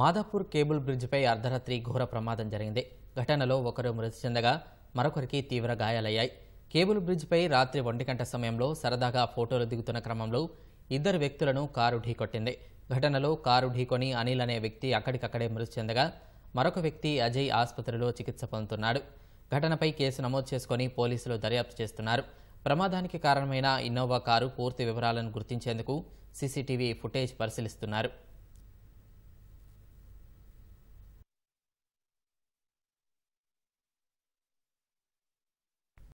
Madhapur cable బ్రిడ్జిపై అర్ధరాత్రి ఘోర ప్రమాదం జరిగింది ఘటనలో ఒకరు మృతి చెందగా మరొకరికి తీవ్ర గాయాలయ్యాయి కేబుల్ బ్రిడ్జిపై రాత్రి ఒంటి గంట సమయంలో సరదాగా ఫోటోలు దిగుతున్న క్రమంలో ఇద్దరు వ్యక్తులను కారు ఢీకొట్టింది ఘటనలో కారు ఢీకొని అనిల్ అనే వ్యక్తి అక్కడికక్కడే మృతి చెందగా మరొక వ్యక్తి అజయ్ ఆసుపత్రిలో చికిత్స పొందుతున్నాడు ఘటనపై కేసు నమోదు చేసుకుని పోలీసులు దర్యాప్తు చేస్తున్నారు ప్రమాదానికి కారణమైన ఇన్నోవా కారు పూర్తి వివరాలను గుర్తించేందుకు సీసీటీవీ ఫుటేజ్ పరిశీలిస్తున్నారు